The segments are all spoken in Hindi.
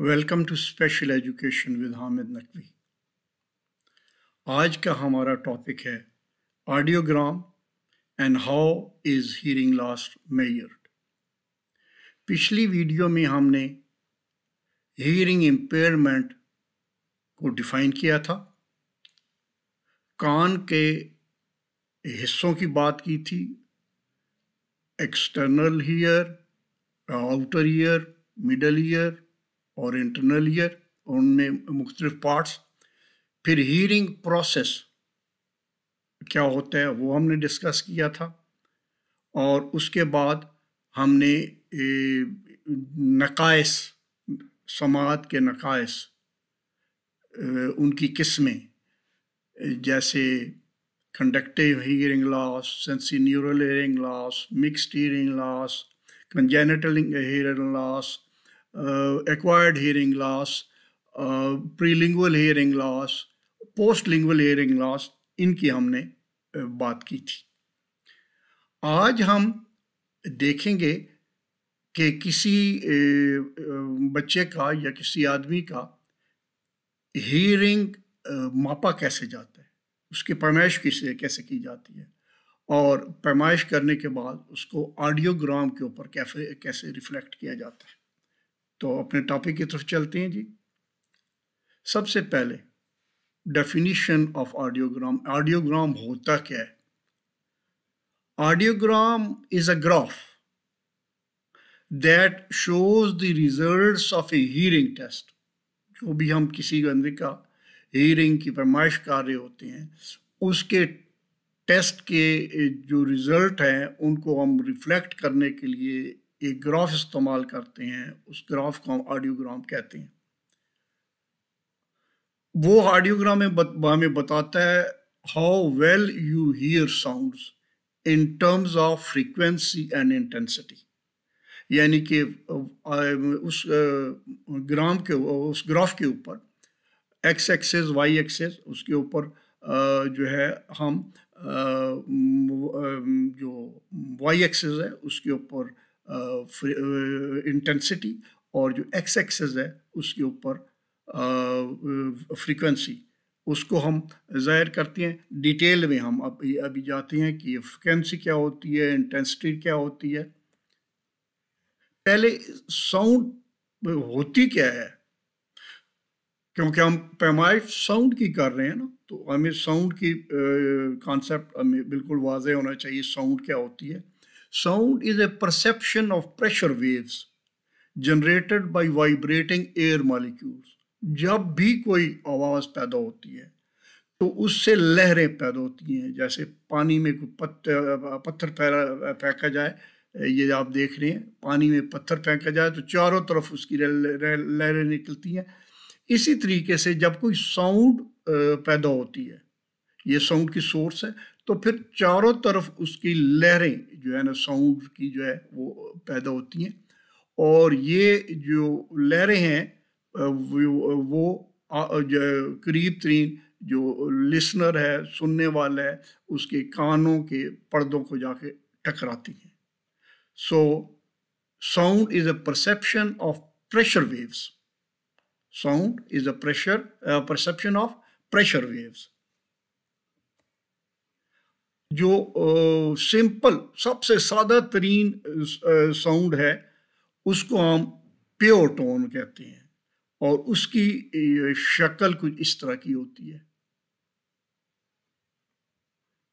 Welcome to special education with Hamid Naqvi आज का हमारा टॉपिक है audiogram and how is hearing loss measured पिछली वीडियो में हमने हियरिंग इम्पेयरमेंट को डिफाइन किया था कान के हिस्सों की बात की थी external ear outer ear middle ear और इंटरनल ईयर उनमें मुख्तलिफ पार्ट्स फिर हीरिंग प्रोसेस क्या होता है वो हमने डिस्कस किया था और उसके बाद हमने नकाइस समात के नकाइस उनकी किस्में जैसे conductive hearing loss neural hearing loss mixed hearing loss congenital hearing loss Uh, acquired hearing loss, uh, prelingual hearing post postlingual hearing loss इनकी हमने uh, बात की थी आज हम देखेंगे कि किसी uh, बच्चे का या किसी आदमी का हीरिंग मापा कैसे जाता है उसकी पैमाइश किसे कैसे की जाती है और पैमाइश करने के बाद उसको ऑडियोग्राम के ऊपर कैसे कैसे रिफ्लेक्ट किया जाता है तो अपने टॉपिक की तरफ चलते हैं जी सबसे पहले डेफिनीशन ऑफ ऑडियोग्राम ऑडियोग्राम होता क्या है audiogram is a graph that shows the results of a hearing test जो भी हम किसी बंदे का हीरिंग की फरमाइश कर रहे होते हैं उसके टेस्ट के जो रिज़ल्ट हैं उनको हम रिफ्लेक्ट करने के लिए एक ग्राफ इस्तेमाल करते हैं उस ग्राफ को हम ऑडियोग्राम कहते हैं वो ऑडियोग्राम में हमें बताता है how well you hear sounds in terms of frequency and intensity यानी कि उस ग्राम के उस ग्राफ के ऊपर एक्स एक्सेस वाई एक्सेस उसके ऊपर जो है हम जो वाई एक्सेस है उसके ऊपर इंटेंसिटी और जो एक्स एक्सेस है उसके ऊपर फ्रीक्वेंसी उसको हम ज़ाहिर करते हैं डिटेल में हम अब अभी जाते हैं कि फ्रिक्वेंसी क्या होती है इंटेंसिटी क्या होती है पहले साउंड होती क्या है क्योंकि हम पैमाइश साउंड की कर रहे हैं ना तो हमें साउंड की कॉन्सेप्ट हमें बिल्कुल वाजह होना चाहिए साउंड क्या होती है Sound is a perception of pressure waves generated by vibrating air molecules. जब भी कोई आवाज़ पैदा होती है तो उससे लहरें पैदा होती हैं जैसे पानी में कोई पत्थर पत्थर फेंका जाए ये आप देख रहे हैं पानी में पत्थर फेंका जाए तो चारों तरफ उसकी लहरें निकलती हैं इसी तरीके से जब कोई साउंड पैदा होती है ये साउंड की सोर्स है तो फिर चारों तरफ उसकी लहरें जो है ना साउंड की जो है वो पैदा होती हैं और ये जो लहरें हैं वो करीब तरीन जो लिसनर है सुनने वाला है उसके कानों के पर्दों को जाके टकराती हैं so sound is a perception of pressure waves sound is a pressure perception of pressure waves जो सिंपल सबसे सादा तरीन साउंड है उसको हम प्योर टोन कहते हैं और उसकी शक्ल कुछ इस तरह की होती है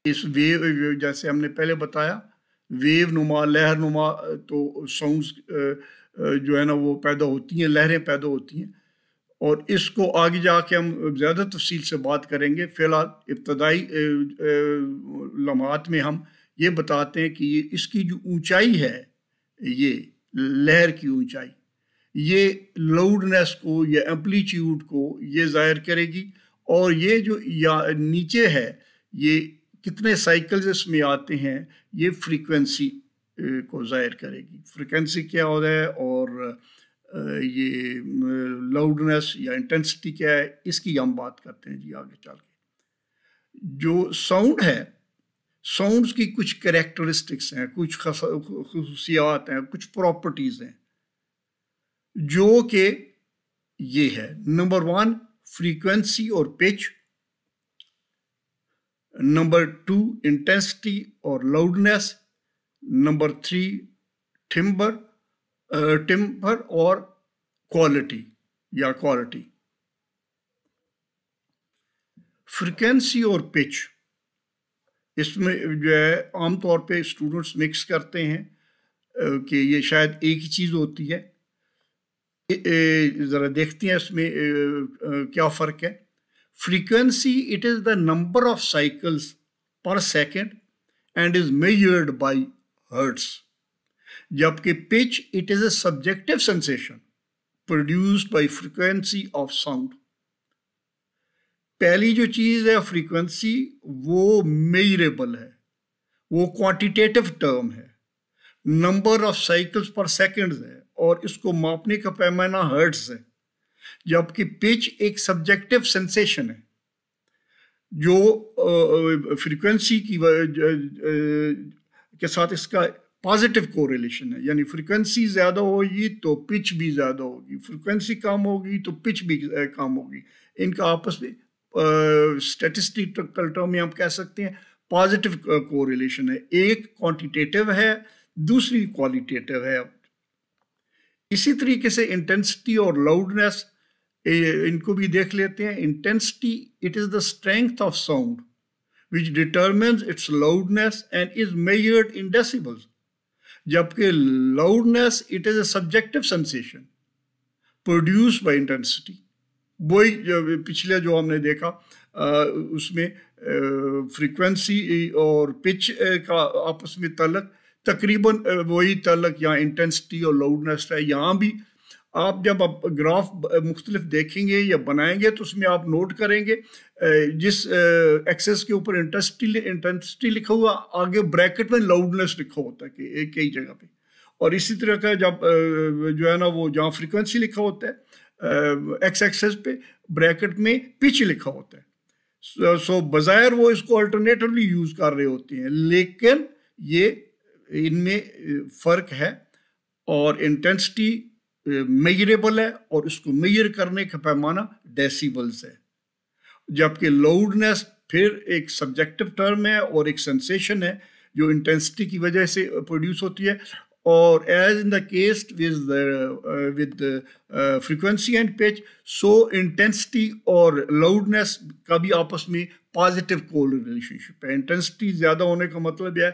इस वेव जैसे हमने पहले बताया वेव नुमा लहर नुमा तो साउंड जो है ना वो पैदा होती हैं लहरें पैदा होती हैं और इसको आगे जाके हम ज़्यादा तफसील से बात करेंगे फ़िलहाल इब्तदाई लम्हात में हम ये बताते हैं कि ये इसकी जो ऊंचाई है ये लहर की ऊंचाई ये लाउडनेस को या एम्पलीट्यूड को ये ज़ाहिर करेगी और ये जो या नीचे है ये कितने साइकिल्स इसमें आते हैं ये फ्रीक्वेंसी को ज़ाहिर करेगी फ्रीक्वेंसी क्या हो रहा है और ये लाउडनेस या इंटेंसिटी क्या है इसकी हम बात करते हैं जी आगे चल के जो साउंड है साउंड्स की कुछ करेक्टरिस्टिक्स हैं कुछ खसूसियात हैं कुछ प्रॉपर्टीज़ हैं जो कि ये है नंबर वन फ्रीक्वेंसी और पिच नंबर टू इंटेंसिटी और loudness number three timbre timbre और क्वालिटी या क्वालिटी फ्रिक्वेंसी और पिच इसमें जो है आमतौर पे स्टूडेंट्स मिक्स करते हैं कि ये शायद एक ही चीज़ होती है ज़रा देखते हैं इसमें क्या फ़र्क है frequency it is the number of cycles per second and is measured by hertz जबकि pitch it is a subjective sensation produced by frequency of sound पहली जो चीज़ है फ्रीक्वेंसी वो मेजरेबल है वो क्वांटिटेटिव टर्म है number of cycles per seconds है और इसको मापने का पैमाना हर्ट्स है जबकि पिच एक सब्जेक्टिव सेंसेशन है जो फ्रीक्वेंसी की के साथ इसका पॉजिटिव कोरिलेशन है यानी फ्रिक्वेंसी ज़्यादा होगी तो पिच भी ज़्यादा होगी फ्रीक्वेंसी कम होगी तो पिच भी कम होगी इनका आपस में स्टेटिस्टिकल टर्म में आप कह सकते हैं पॉजिटिव कोरिलेशन है एक क्वांटिटेटिव है दूसरी क्वालिटेटिव है इसी तरीके से इंटेंसिटी और लाउडनेस इनको भी देख लेते हैं intensity it is the strength of sound which determines its loudness and is measured in decibels. जबकि loudness it is a subjective sensation produce by intensity वही जो पिछले जो हमने देखा उसमें फ्रीक्वेंसी और पिच का आपस में तलक तकरीबन वही तलक यहाँ इंटेंसिटी और लाउडनेस है यहाँ भी आप जब आप ग्राफ मुख्तलिफ देखेंगे या बनाएंगे तो उसमें आप नोट करेंगे जिस एक्सेस के ऊपर इंटेंसिटी इंटेंसिटी लिखा हुआ आगे ब्रैकेट में लाउडनेस लिखा होता है कि कई जगह पे और इसी तरह का जब जो है ना वो जहाँ फ्रिक्वेंसी लिखा होता है एक्स एक्सेस पे ब्रैकेट में पिच लिखा होता है सो so, वो इसको अल्टरनेटिवली यूज़ कर रहे होते हैं लेकिन ये इनमें फ़र्क है और इंटेंसिटी मेजरेबल है और उसको मेजर करने का पैमाना डेसीबल्स है जबकि लाउडनेस फिर एक सब्जेक्टिव टर्म है और एक सेंसेशन है जो इंटेंसिटी की वजह से प्रोड्यूस होती है और as in the case with with frequency and pitch so intensity और लाउडनेस का भी आपस में पॉजिटिव कोल रिलेशनशिप है इंटेंसिटी ज़्यादा होने का मतलब यह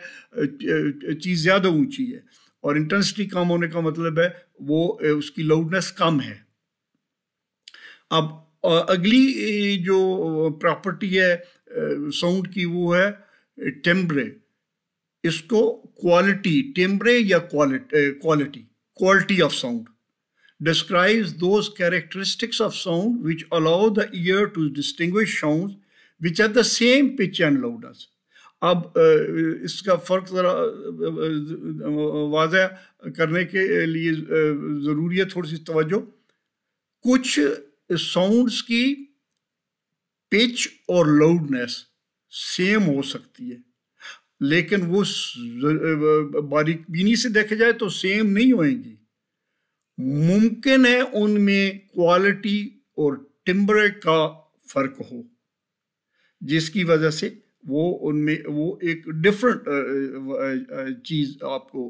चीज़ ज़्यादा ऊंची है और इंटेंसिटी कम होने का मतलब है वो उसकी लाउडनेस कम है अब अगली जो प्रॉपर्टी है साउंड की वो है टेम्बरे इसको क्वालिटी टेम्बरे या quality quality quality of sound describe those characteristics of sound which allow the ear to distinguish sound which are the same pitch and loudness अब इसका फ़र्क ज़रा वाज करने के लिए ज़रूरी है थोड़ी सी तवज्जो कुछ साउंड्स की पिच और लाउडनेस सेम हो सकती है लेकिन वो बारीकबीनी से देखा जाए तो सेम नहीं होएंगी मुमकिन है उनमें क्वालिटी और टिम्बर का फ़र्क हो जिसकी वजह से वो उनमें वो एक डिफरेंट चीज़ आपको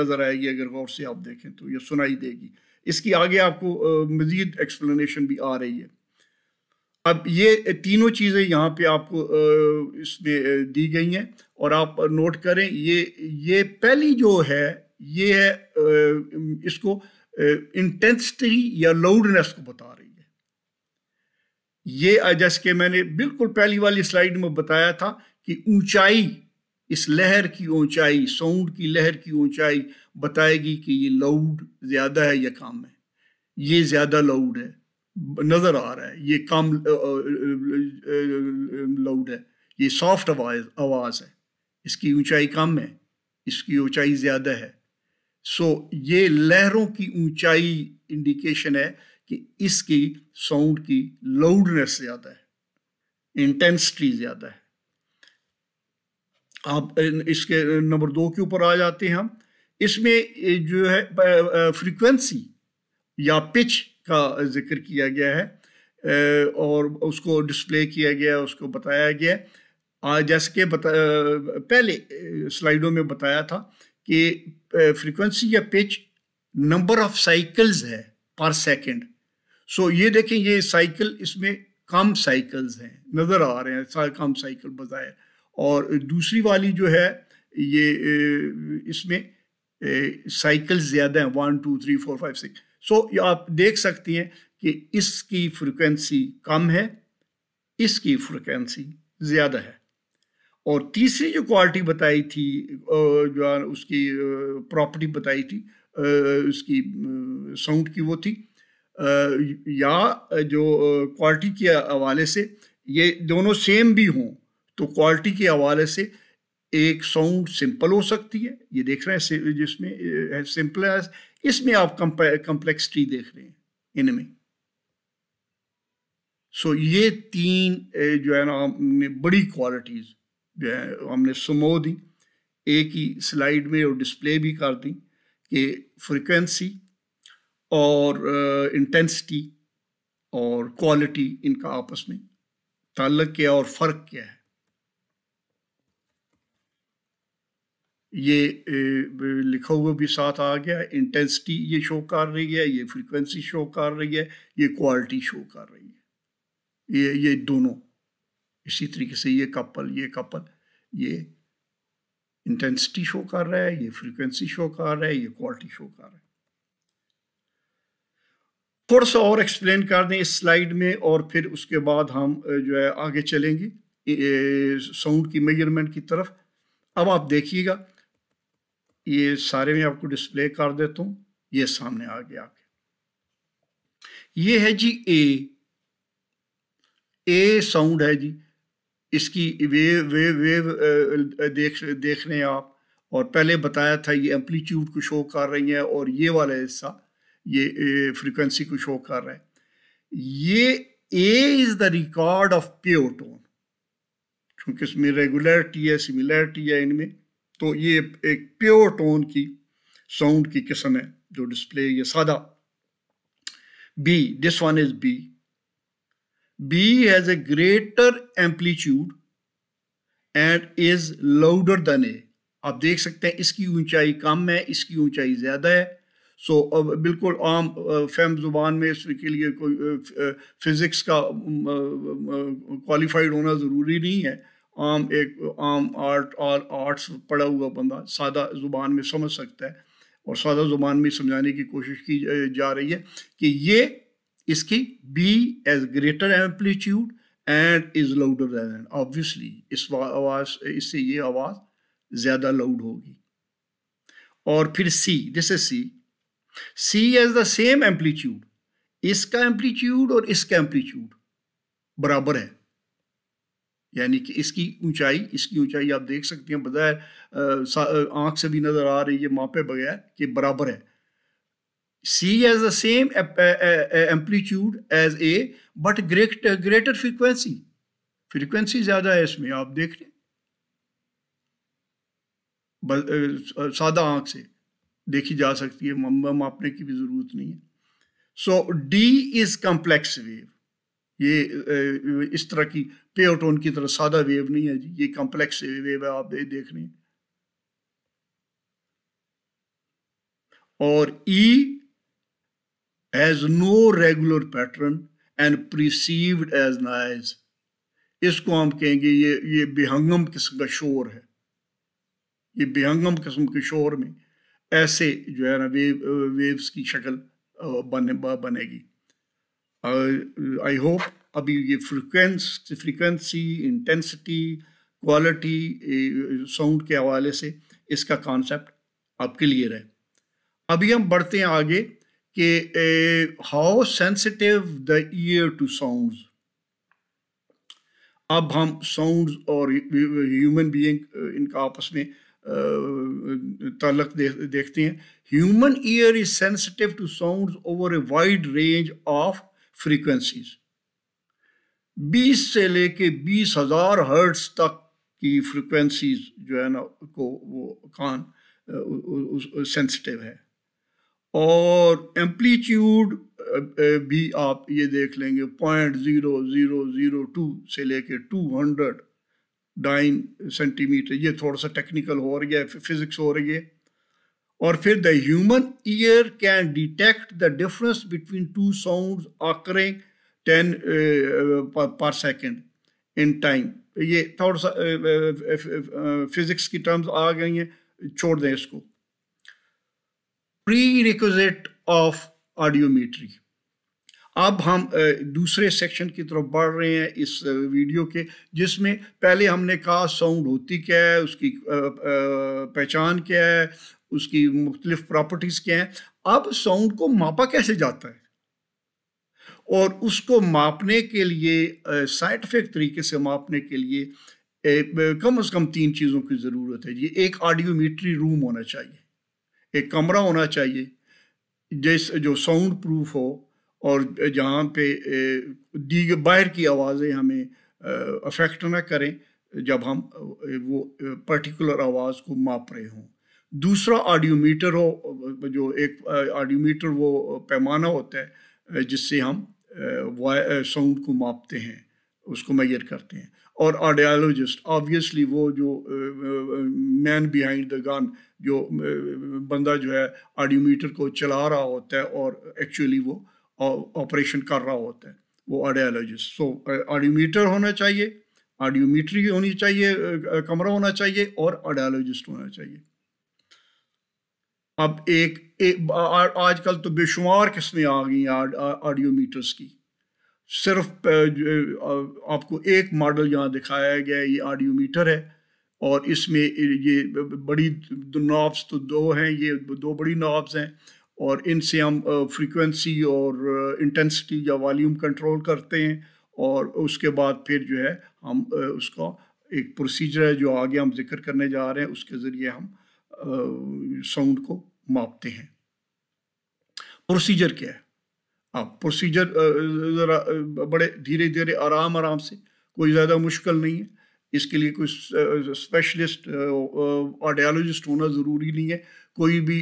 नज़र आएगी अगर गौर से आप देखें तो ये सुनाई देगी इसकी आगे आपको मज़ीद एक्सप्लेनेशन भी आ रही है अब ये तीनों चीज़ें यहाँ पे आपको इसमें दी गई हैं और आप नोट करें ये ये पहली जो है ये है इसको इंटेंसिटी या लाउडनेस को बता रही है ये जैसे कि मैंने बिल्कुल पहली वाली स्लाइड में बताया था कि ऊंचाई इस लहर की ऊंचाई साउंड की लहर की ऊंचाई बताएगी कि ये लाउड ज़्यादा है या कम है ये ज़्यादा लाउड है नज़र आ रहा है ये कम लाउड है ये सॉफ्ट आवाज़ आवाज़ है इसकी ऊंचाई कम है इसकी ऊंचाई ज़्यादा है सो ये लहरों की ऊंचाई इंडिकेशन है कि इसकी साउंड की लाउडनेस ज़्यादा है इंटेंसिटी ज़्यादा है आप इसके नंबर दो के ऊपर आ जाते हैं हम इसमें जो है फ्रीक्वेंसी या पिच का जिक्र किया गया है और उसको डिस्प्ले किया गया उसको बताया गया जैसे कि बता पहले स्लाइडों में बताया था कि फ्रीक्वेंसी या पिच नंबर ऑफ साइकिल्स है पर सेकंड सो ये देखें ये साइकिल इसमें कम साइकिल्स हैं नज़र आ रहे हैं सारे कम साइकिल बजाय और दूसरी वाली जो है ये इसमें साइकिल ज़्यादा हैं one two three four five six so ये आप देख सकती हैं कि इसकी फ्रिक्वेंसी कम है इसकी फ्रिक्वेंसी ज़्यादा है और तीसरी जो क्वालिटी बताई थी जो उसकी प्रॉपर्टी बताई थी उसकी साउंड की वो थी या जो क्वालिटी के हवाले से ये दोनों सेम भी हों तो क्वालिटी के हवाले से एक साउंड सिंपल हो सकती है ये देख रहे हैं जिसमें सिंपल है इसमें आप कम्प्लेक्सिटी देख रहे हैं इनमें सो ये तीन जो है ना हमने बड़ी क्वालिटीज़ जो है हमने समो दी एक ही स्लाइड में और डिस्प्ले भी कर दी कि फ्रिक्वेंसी और इंटेंसिटी और क्वालिटी इनका आपस में ताल्लक क्या और फ़र्क क्या है ये लिखा हुआ भी साथ आ गया इंटेंसिटी ये शो कर रही है ये फ्रीक्वेंसी शो कर रही है ये क्वालिटी शो कर रही है ये ये दोनों इसी तरीके से ये कपल ये कपल ये इंटेंसिटी शो कर रहा है ये फ्रीक्वेंसी शो कर रहा है ये क्वालिटी शो कर रहा है थोड़ा सा और एक्सप्लेन कर दें इस स्लाइड में और फिर उसके बाद हम जो है आगे चलेंगे साउंड की मेजरमेंट की तरफ अब आप देखिएगा ये सारे में आपको डिस्प्ले कर देता हूँ ये सामने आ गया आपके ये है जी ए ए साउंड है जी इसकी वेव वेव वेव देख देख रहे हैं आप और पहले बताया था ये एम्पलीट्यूड को शो कर रही है और ये वाला हिस्सा ये फ्रीक्वेंसी को शो कर रहा है ये A is the record of pure tone क्योंकि इसमें रेगुलरिटी है सिमिलरिटी है इनमें तो ये एक प्योर टोन की साउंड की किस्म है जो डिस्प्ले ये सादा B this one is B B has a greater amplitude and is louder than A आप देख सकते हैं इसकी ऊंचाई कम है इसकी ऊंचाई ज्यादा है सो अब बिल्कुल आम फैम ज़ुबान में इसके लिए कोई फिज़िक्स का क्वालिफाइड होना ज़रूरी नहीं है आम एक आम आर्ट और आर्ट्स पढ़ा हुआ बंदा सादा ज़ुबान में समझ सकता है और सादा ज़ुबान में समझाने की कोशिश की जा रही है कि ये इसकी B has greater amplitude and is louder than obviously इस आवाज़ इससे ये आवाज़ ज़्यादा लाउड होगी और फिर C this is C C has the same amplitude इसका एम्पलीट्यूड और इसका एम्पलीट्यूड बराबर है यानी कि इसकी ऊंचाई इसकी ऊंचाई आप देख सकते हैं बजाय आंख से भी नज़र आ रही है मापे बगैर कि बराबर है C has the same amplitude as A but great greater frequency frequency ज़्यादा है इसमें आप देख हैं सादा आंख से देखी जा सकती है मम्बा मापने की भी ज़रूरत नहीं है so D is complex wave ये इस तरह की पेटोन की तरह सादा वेव नहीं है जी ये कॉम्प्लेक्स वेव है आप देख रहे हैं और E has no regular pattern and perceived as noise इसको हम कहेंगे ये ये बेहंगम किस्म का शोर है ये बेहंगम किस्म के शोर में ऐसे जो है ना वेव वेव्स uh, की शक्ल uh, बने बनेगी आई uh, होप अभी ये frequency frequency intensity quality sound के हवाले से इसका कॉन्सेप्ट आपके लिए रहे अभी हम बढ़ते हैं आगे कि how sensitive the ear to sounds अब हम साउंड्स और ह्यूमन बीइंग इनका आपस में ताल्लक दे, देखते हैं human ear is sensitive to sound over a wide range of frequencies 20 से लेके बीस हजार हर्ट्स तक की फ्रीक्वेंसीज जो है ना को वो कान सेंसिटिव है और एम्पलीट्यूड भी आप ये देख लेंगे point zero zero zero two से लेके टू हंड्रेड डाइन सेंटीमीटर ये थोड़ा सा टेक्निकल हो रही है फिजिक्स हो रही है और फिर the human ear can detect the difference between two sound occurring ten per second in time ये थोड़ा सा फिजिक्स uh, uh, uh, की टर्म्स आ गई हैं छोड़ दें इसको प्री रिक्विजिट ऑफ ऑडियोमीट्री अब हम दूसरे सेक्शन की तरफ बढ़ रहे हैं इस वीडियो के जिसमें पहले हमने कहा साउंड होती क्या है उसकी पहचान क्या है उसकी मुख्तलिफ प्रॉपर्टीज़ क्या हैं अब साउंड को मापा कैसे जाता है और उसको मापने के लिए साइंटिफिक तरीके से मापने के लिए कम अज़ कम तीन चीज़ों की ज़रूरत है ये एक ऑडियोमीट्री रूम होना चाहिए एक कमरा होना चाहिए जिस जो साउंड प्रूफ हो और जहाँ पे दीग बाहर की आवाज़ें हमें अफेक्ट ना करें जब हम वो पर्टिकुलर आवाज़ को माप रहे हों दूसरा ऑडियोमीटर हो जो एक ऑडियोमीटर वो पैमाना होता है जिससे हम साउंड को मापते हैं उसको मैयर करते हैं और ऑडियोलॉजिस्ट ऑब्वियसली वो जो मैन बिहाइंड द गन जो बंदा जो है ऑडियोमीटर को चला रहा होता है और एक्चुअली वो ऑपरेशन कर रहा होता है वो ऑडियोलॉजिस्ट सो ऑडियोमीटर होना चाहिए ऑडियोमीटरी होनी चाहिए कमरा होना चाहिए और ऑडियोलॉजिस्ट होना चाहिए अब एक, एक आजकल तो बेशुमार किस्में आ गई ऑडियोमीटर्स की सिर्फ आपको एक मॉडल यहाँ दिखाया गया ये ऑडियोमीटर है और इसमें ये बड़ी नॉब्स तो दो हैं ये दो बड़ी नॉब्स हैं और इनसे हम फ्रीक्वेंसी और इंटेंसिटी या वॉल्यूम कंट्रोल करते हैं और उसके बाद फिर जो है हम उसका एक प्रोसीजर है जो आगे हम जिक्र करने जा रहे हैं उसके ज़रिए हम साउंड को मापते हैं प्रोसीजर क्या है अब प्रोसीजर ज़रा बड़े धीरे धीरे आराम आराम से कोई ज़्यादा मुश्किल नहीं है इसके लिए कोई स्पेशलिस्ट ऑडियोलॉजिस्ट होना ज़रूरी नहीं है कोई भी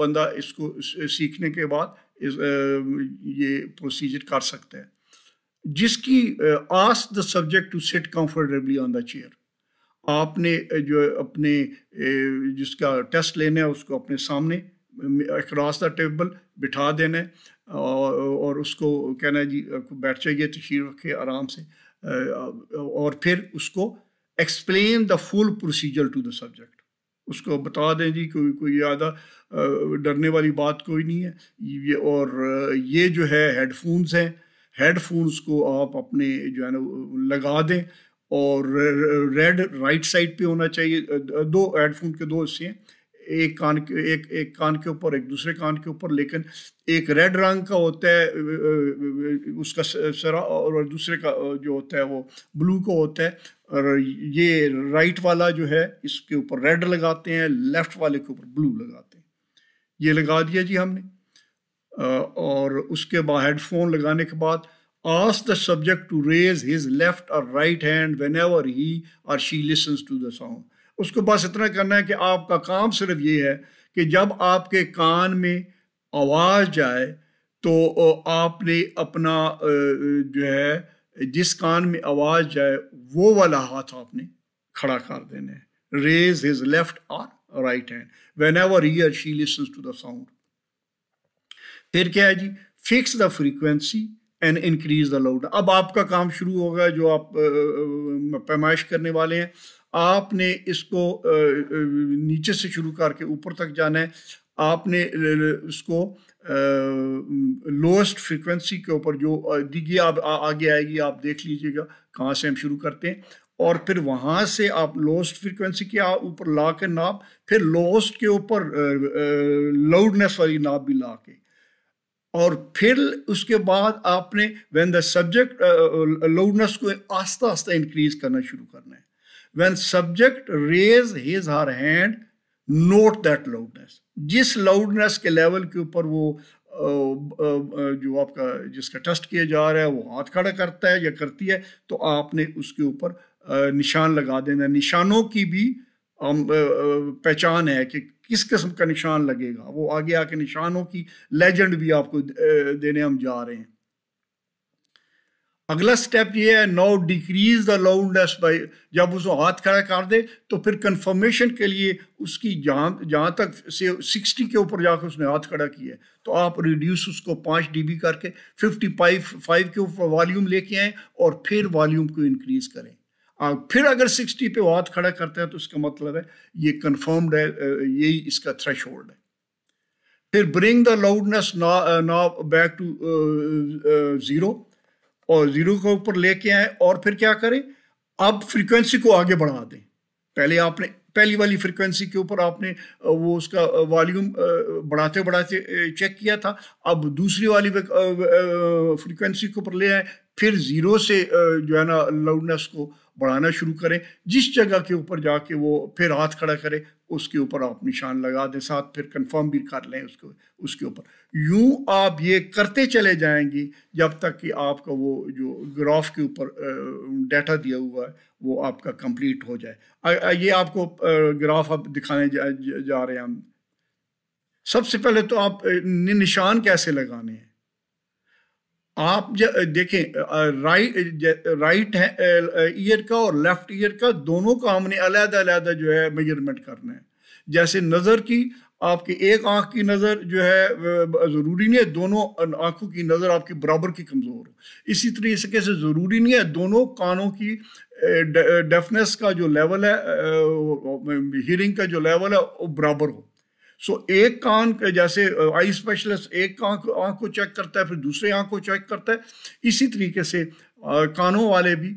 बंदा इसको सीखने के बाद इस, ये प्रोसीजर कर सकता है जिसकी as the subject to sit comfortably on the chair आपने जो अपने जिसका टेस्ट लेना है उसको अपने सामने अक्रॉस द टेबल बिठा देना है और, और उसको कहना है जी बैठ जाइए तशीर रखे आराम से और फिर उसको explain the full procedure to the subject उसको बता दें जी कोई कोई ज़्यादा डरने वाली बात कोई नहीं है ये और ये जो है हेडफोन्स हैं हेडफोन्स को आप अपने जो है ना लगा दें और रेड राइट साइड पे होना चाहिए दो हेडफोन के दो हिस्से हैं एक कान के एक एक कान के ऊपर एक दूसरे कान के ऊपर लेकिन एक रेड रंग का होता है उसका सरा और दूसरे का जो होता है वो ब्लू का होता है और ये राइट वाला जो है इसके ऊपर रेड लगाते हैं लेफ्ट वाले के ऊपर ब्लू लगाते हैं ये लगा दिया जी हमने और उसके बाद हेडफोन लगाने के बाद the subject to raise his left और right hand whenever he और she listens to the sound उसको बस इतना करना है कि आपका काम सिर्फ ये है कि जब आपके कान में आवाज़ जाए तो आपने अपना जो है जिस कान में आवाज़ जाए वो वाला हाथ आपने खड़ा कर देना है रेज हिज लेफ्ट और right hand whenever ear she listens to the sound फिर क्या है जी fix the frequency and increase the loud अब आपका काम शुरू होगा जो आप पैमाइश करने वाले हैं आपने इसको नीचे से शुरू करके ऊपर तक जाना है आपने उसको लोएस्ट फ्रिक्वेंसी के ऊपर जो दिगी आप आ, आगे आएगी आप देख लीजिएगा कहाँ से हम शुरू करते हैं और फिर वहाँ से आप लोएस्ट फ्रिक्वेंसी के ऊपर ला के नाप फिर लोएस्ट के ऊपर लाउडनेस वाली नाप भी ला के और फिर उसके बाद आपने व्हेन द सब्जेक्ट लाउडनेस को आस्ता आस्ता इंक्रीज करना शुरू करना है when subject raise his her hand note that loudness जिस लाउडनेस के लेवल के ऊपर वो जो आपका जिसका टेस्ट किया जा रहा है वो हाथ खड़ा करता है या करती है तो आपने उसके ऊपर निशान लगा देना निशानों की भी हम पहचान है कि किस किस्म का निशान लगेगा वो आगे आके निशानों की लेजेंड भी आपको देने हम जा रहे हैं अगला स्टेप ये है now decrease the loudness by जब उसको हाथ खड़ा कर दे तो फिर कंफर्मेशन के लिए उसकी जहाँ जहाँ तक से सिक्सटी के ऊपर जाकर उसने हाथ खड़ा किया तो आप रिड्यूस उसको पाँच डीबी करके फिफ्टी फाइव फाइव के ऊपर वॉल्यूम लेके आएँ और फिर वॉल्यूम को इंक्रीज करें आप फिर अगर सिक्सटी पे वो हाथ खड़ा करते हैं तो उसका मतलब है ये कन्फर्म्ड है यही इसका थ्रेश है फिर ब्रिंग द लाउडनेस ना बैक टू ज़ीरो और जीरो के ऊपर लेके आए और फिर क्या करें अब फ्रीक्वेंसी को आगे बढ़ा दें पहले आपने पहली वाली फ्रीक्वेंसी के ऊपर आपने वो उसका वॉल्यूम बढ़ाते बढ़ाते चेक किया था अब दूसरी वाली फ्रीक्वेंसी के ऊपर ले आए फिर ज़ीरो से जो है ना लाउडनेस को बढ़ाना शुरू करें जिस जगह के ऊपर जाके वो फिर हाथ खड़ा करें उसके ऊपर आप निशान लगा दें साथ फिर कंफर्म भी कर लें उसको उसके ऊपर यूं आप ये करते चले जाएंगे जब तक कि आपका वो जो ग्राफ के ऊपर डाटा दिया हुआ है वो आपका कंप्लीट हो जाए आ, ये आपको ग्राफ आप दिखाने जा, जा रहे हैं हम सबसे पहले तो आप निशान कैसे लगाने हैं आप देखें राइट राइट ईयर का और लेफ्ट ईयर का दोनों का हमने अलग अलग जो है मेजरमेंट करना है जैसे नज़र की आपकी एक आंख की नज़र जो है ज़रूरी नहीं है दोनों आंखों की नज़र आपकी बराबर की कमज़ोर हो इसी तरीके से ज़रूरी नहीं है दोनों कानों की डेफनेस का जो लेवल है हियरिंग का जो लेवल है वो बराबर हो सो एक कान जैसे आई स्पेशलिस्ट एक आंख आंख को चेक करता है फिर दूसरे आंख को चेक करता है इसी तरीके से कानों वाले भी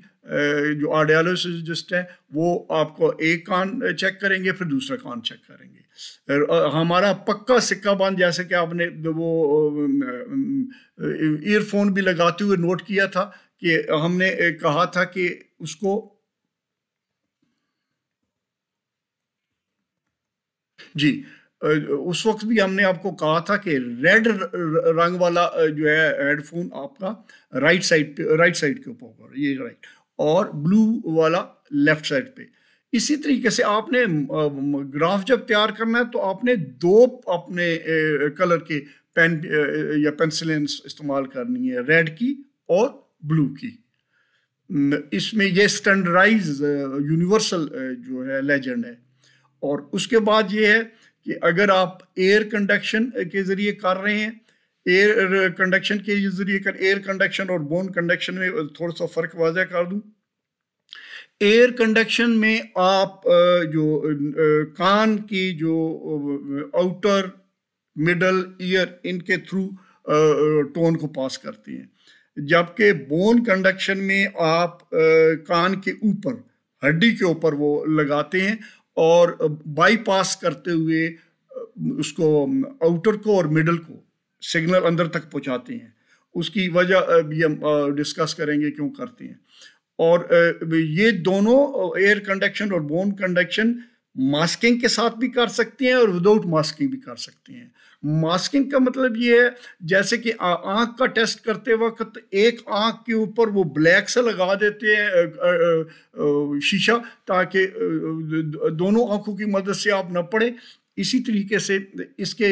जो आर्डियोलॉजिस्ट हैं वो आपको एक कान चेक करेंगे फिर दूसरा कान चेक करेंगे हमारा पक्का सिक्का बंद जैसे कि आपने वो ईयरफोन भी लगाते हुए नोट किया था कि हमने कहा था कि उसको जी उस वक्त भी हमने आपको कहा था कि रेड रंग वाला जो है हेडफोन आपका राइट साइड पे राइट साइड के ऊपर होगा ये राइट और ब्लू वाला लेफ्ट साइड पे इसी तरीके से आपने ग्राफ जब तैयार करना है तो आपने दो अपने कलर के पेन या पेंसिलें इस्तेमाल करनी है रेड की और ब्लू की इसमें ये स्टैंडर्डाइज यूनिवर्सल जो है लेजेंड है और उसके बाद ये है कि अगर आप एयर कंडक्शन के ज़रिए कर रहे हैं एयर कंडक्शन के जरिए कर एयर कंडक्शन और बोन कंडक्शन में थोड़ा सा फ़र्क वाजह कर दूं एयर कंडक्शन में आप जो कान की जो आउटर मिडल ईयर इनके थ्रू टोन को पास करते हैं जबकि बोन कंडक्शन में आप कान के ऊपर हड्डी के ऊपर वो लगाते हैं और बाईपास करते हुए उसको आउटर को और मिडल को सिग्नल अंदर तक पहुंचाते हैं उसकी वजह भी हम डिस्कस करेंगे क्यों करते हैं और ये दोनों एयर कंडक्शन और बोन कंडक्शन मास्किंग के साथ भी कर सकते हैं और विदाउट मास्किंग भी कर सकते हैं मास्किंग का मतलब ये है जैसे कि आंख का टेस्ट करते वक्त एक आंख के ऊपर वो ब्लैक से लगा देते हैं शीशा ताकि दोनों आंखों की मदद से आप न पड़े इसी तरीके से इसके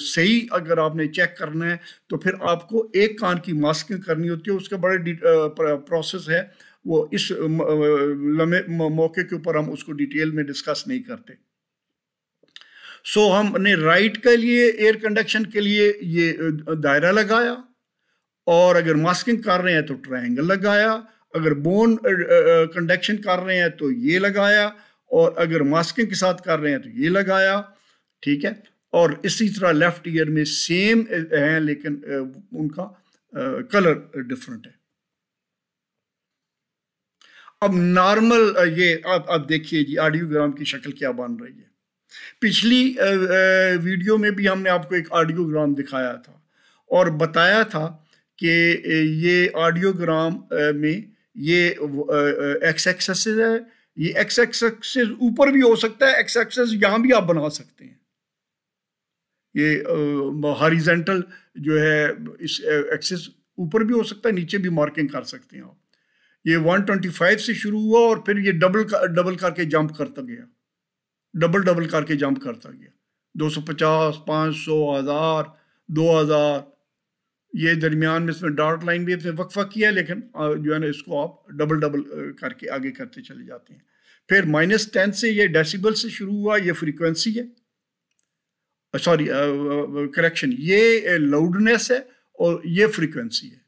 सही अगर आपने चेक करना है तो फिर आपको एक कान की मास्किंग करनी होती है उसका बड़ा प्रोसेस है वो इस लम्हे मौके के ऊपर हम उसको डिटेल में डिस्कस नहीं करते सो so, हमने राइट के लिए एयर कंडक्शन के लिए ये दायरा लगाया और अगर मास्किंग कर रहे हैं तो ट्रायंगल लगाया अगर बोन कंडक्शन कर रहे हैं तो ये लगाया और अगर मास्किंग के साथ कर रहे हैं तो ये लगाया ठीक है और इसी तरह लेफ्ट ईयर में सेम है लेकिन उनका कलर डिफरेंट है अब नॉर्मल ये अब अब देखिए जी ऑडियोग्राम की शक्ल क्या बन रही है पिछली वीडियो में भी हमने आपको एक ऑडियोग्राम दिखाया था और बताया था कि ये ऑडियोग्राम में ये एक्स एक्सेस है ये एक्स एक्सेस ऊपर भी हो सकता है एक्स एक्सेस यहाँ भी आप बना सकते हैं ये हॉरिजेंटल जो है इस एक्सेस ऊपर भी हो सकता है नीचे भी मार्किंग कर सकते हैं आप ये 125 से शुरू हुआ और फिर ये डबल कर, डबल करके जंप करता गया डबल डबल करके जंप करता गया 250, 500, दो हज़ार ये दरमियान में इसमें डार्ट लाइन भी इसमें वक्फा किया है लेकिन जो है ना इसको आप डबल डबल करके आगे करते चले जाते हैं फिर माइनस टेन से ये डेसिबल से शुरू हुआ ये फ्रीक्वेंसी है सॉरी करेक्शन ये लाउडनेस है और ये फ्रीक्वेंसी है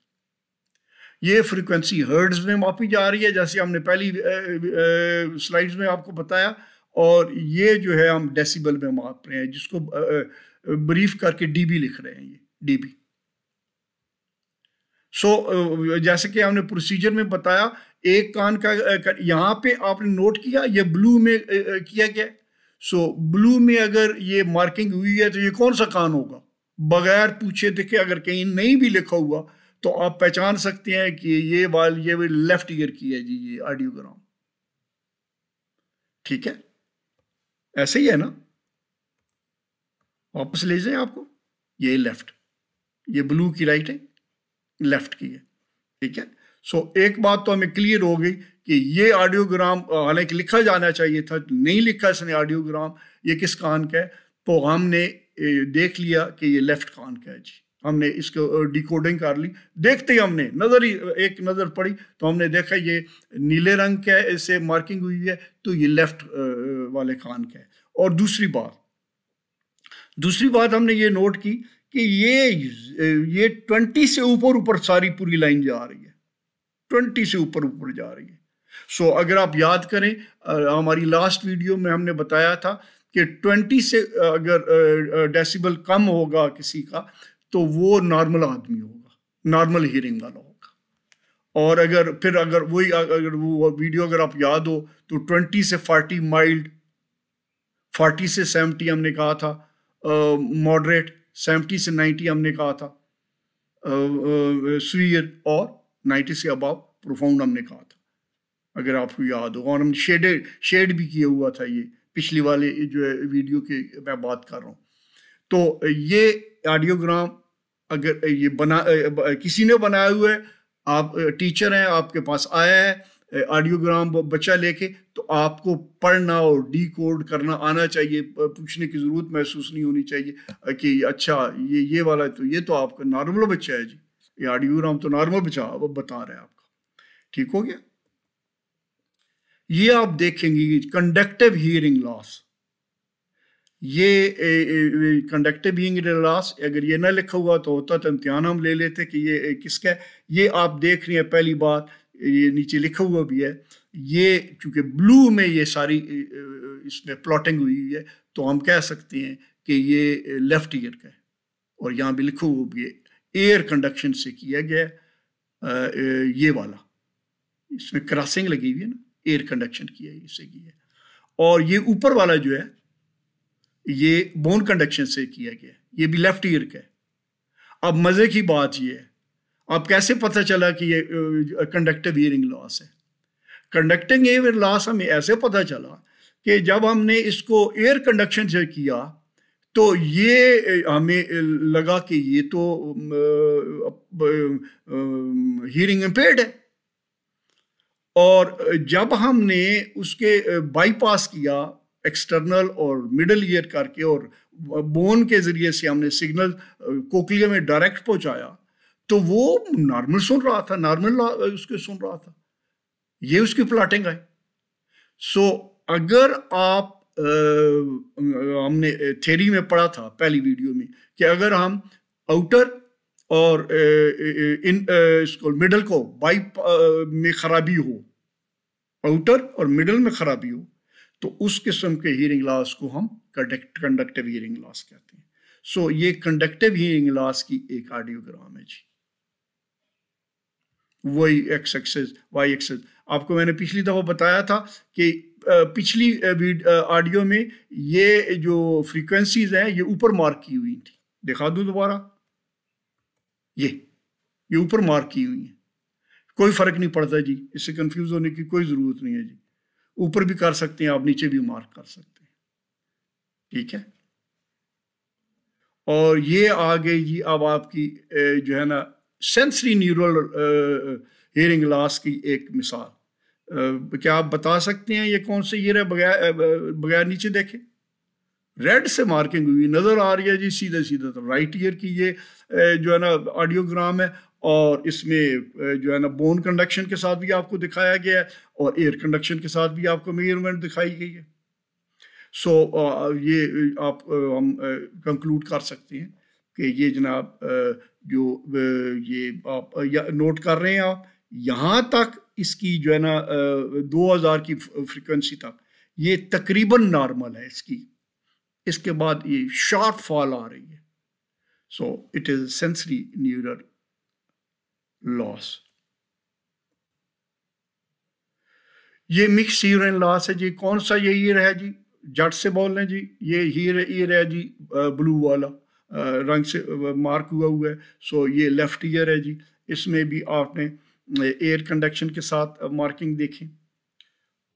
ये फ्रीक्वेंसी हर्ड्स में मापी जा रही है जैसे हमने पहली स्लाइड्स में आपको बताया और ये जो है हम डेसिबल में माप रहे हैं जिसको ब्रीफ करके डीबी लिख रहे हैं ये डीबी सो so, जैसे कि हमने प्रोसीजर में बताया एक कान का यहां पे आपने नोट किया ये ब्लू में किया गया सो so, ब्लू में अगर ये मार्किंग हुई है तो ये कौन सा कान होगा बगैर पूछे देखे अगर कहीं नहीं भी लिखा हुआ तो आप पहचान सकते हैं कि ये वाल ये लेफ्ट ईयर की है जी ये ऑडियोग्राम ठीक है ऐसे ही है ना वापस ले जाए आपको ये लेफ्ट ये ब्लू की राइट है लेफ्ट की है ठीक है सो एक बात तो हमें क्लियर हो गई कि ये ऑडियोग्राम हालांकि लिखा जाना चाहिए था नहीं लिखा इसने ऑडियोग्राम ये किस कान का है तो हमने देख लिया कि ये लेफ्ट कान का है जी हमने इसको डिकोडिंग कर ली देखते ही हमने नज़र ही एक नज़र पड़ी तो हमने देखा ये नीले रंग है से मार्किंग हुई है तो ये लेफ्ट वाले खान के और दूसरी बात दूसरी बात हमने ये नोट की कि ये ये ट्वेंटी से ऊपर ऊपर सारी पूरी लाइन जा रही है ट्वेंटी से ऊपर ऊपर जा रही है सो अगर आप याद करें हमारी लास्ट वीडियो में हमने बताया था कि 20 से अगर डेसिबल कम होगा किसी का तो वो नॉर्मल आदमी होगा नॉर्मल हियरिंग वाला होगा और अगर फिर अगर वही अगर वो वीडियो अगर आप याद हो तो ट्वेंटी से 40 माइल्ड 40 से सेवेंटी हमने कहा था मॉडरेट सेवेंटी से नाइन्टी हमने कहा था uh, और नाइन्टी से अबाव प्रोफाउंड हमने कहा था अगर आपको याद हो और हम शेडेड शेड भी किया हुआ था ये पिछली वाले जो है वीडियो की मैं बात कर रहा हूँ तो ये ऑडियोग्राम अगर ये बना किसी ने बनाए हुए आप टीचर हैं आपके पास आया है ऑडियोग्राम बच्चा लेके तो आपको पढ़ना और डी कोड करना आना चाहिए पूछने की ज़रूरत महसूस नहीं होनी चाहिए कि अच्छा ये ये वाला तो ये तो आपका नॉर्मल बच्चा है जी ये ऑडियोग्राम तो नॉर्मल बच्चा अब बता रहे हैं आपका ठीक हो गया ये आप देखेंगे कंडक्टिव हियरिंग लॉस ये कंडक्टे बींग क्लास अगर ये ना लिखा हुआ तो होता तो इम्तहान हम ले लेते कि ये किसका ये आप देख रहे हैं पहली बात ये नीचे लिखा हुआ भी है ये चूंकि ब्लू में ये सारी इसमें प्लॉटिंग हुई है तो हम कह सकते हैं कि ये लेफ्ट ईयर का है और यहाँ भी लिखा हुआ भी है एयर कंडक्शन से किया गया ये वाला इसमें क्रॉसिंग लगी हुई है ना एयर कंडक्शन किया है इससे किया और ये ऊपर वाला जो है ये बोन कंडक्शन से किया गया ये भी लेफ्ट ईयर का है अब मज़े की बात ये है अब कैसे पता चला कि ये कंडक्टिव ईयरिंग लॉस है कंडक्टिंग एयर लॉस हमें ऐसे पता चला कि जब हमने इसको एयर कंडक्शन से किया तो ये हमें लगा कि ये तो हियरिंग इम्पेयर्ड है और जब हमने उसके बाईपास किया एक्सटर्नल और मिडल ईयर करके और बोन के जरिए से हमने सिग्नल कोकलिया uh, में डायरेक्ट पहुंचाया तो वो नॉर्मल सुन रहा था नॉर्मल uh, उसके सुन रहा था ये उसकी प्लाटिंग है सो so, अगर आप आ, uh, हमने थेरी में पढ़ा था पहली वीडियो में कि अगर हम आउटर और इन इसको मिडल को बाई में खराबी हो आउटर और मिडल में खराबी हो तो उस किस्म के हियरिंग लॉस को हम कंडक्टिव हियरिंग लॉस कहते हैं सो so, ये कंडक्टिव हियरिंग लॉस की एक ऑडियोग्राम है जी वही एक्स एक्सेस वाई एक्सेस आपको मैंने पिछली दफ़ा बताया था कि पिछली ऑडियो में ये जो फ्रीक्वेंसीज हैं ये ऊपर मार्क की हुई थी दिखा दू दोबारा ये ये ऊपर मार्क की हुई है कोई फ़र्क नहीं पड़ता जी इससे कंफ्यूज होने की कोई ज़रूरत नहीं है जी ऊपर भी कर सकते हैं आप नीचे भी मार्क कर सकते हैं ठीक है और ये आ गई जी अब आपकी जो है ना सेंसरी न्यूरल हेयरिंग लॉस की एक मिसाल क्या आप बता सकते हैं ये कौन से ईयर है बगैर बगैर नीचे देखे रेड से मार्किंग हुई नज़र आ रही है जी सीधे सीधे तो राइट ईयर की ये जो है ना ऑडियोग्राम है और इसमें जो है ना बोन कंडक्शन के साथ भी आपको दिखाया गया है और एयर कंडक्शन के साथ भी आपको मेजरमेंट दिखाई गई है सो so, ये आप हम कंक्लूड कर सकते हैं कि ये जनाब जो ये आप नोट कर रहे हैं आप यहाँ तक इसकी जो है ना 2000 की फ्रिक्वेंसी तक ये तकरीबन नॉर्मल है इसकी इसके बाद ये शॉर्ट फॉल आ रही है so it is sensory neural loss ये मिक्स हीर एंड लॉस है जी कौन सा ये हीर है जी जट से बोल रहे जी ये हीर ईयर है जी ब्लू वाला रंग से मार्क हुआ हुआ है सो ये लेफ्ट ईयर है जी इसमें भी आपने एयर कंडक्शन के साथ मार्किंग देखी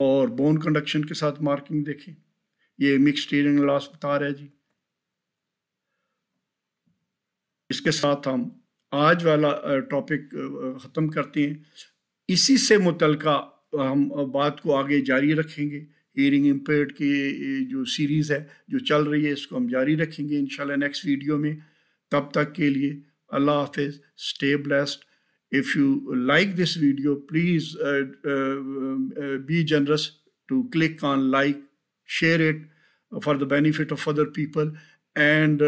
और बोन कंडक्शन के साथ मार्किंग देखी ये मिक्स ईयर एंड लॉस बता रहे जी इसके साथ हम आज वाला टॉपिक ख़त्म करते हैं इसी से मुतलका हम बात को आगे जारी रखेंगे हियरिंग इम्पेयर की जो सीरीज़ है जो चल रही है इसको हम जारी रखेंगे इन नेक्स्ट वीडियो में तब तक के लिए अल्लाह हाफि stay blessed if you like this video please be generous to click on like share it for the benefit of other people and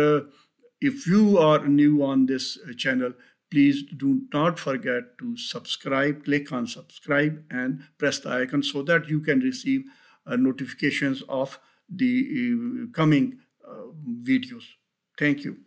If you are new on this uh, channel, please do not forget to subscribe, click on subscribe and press the icon so that you can receive uh, notifications of the uh, coming uh, videos. Thank you.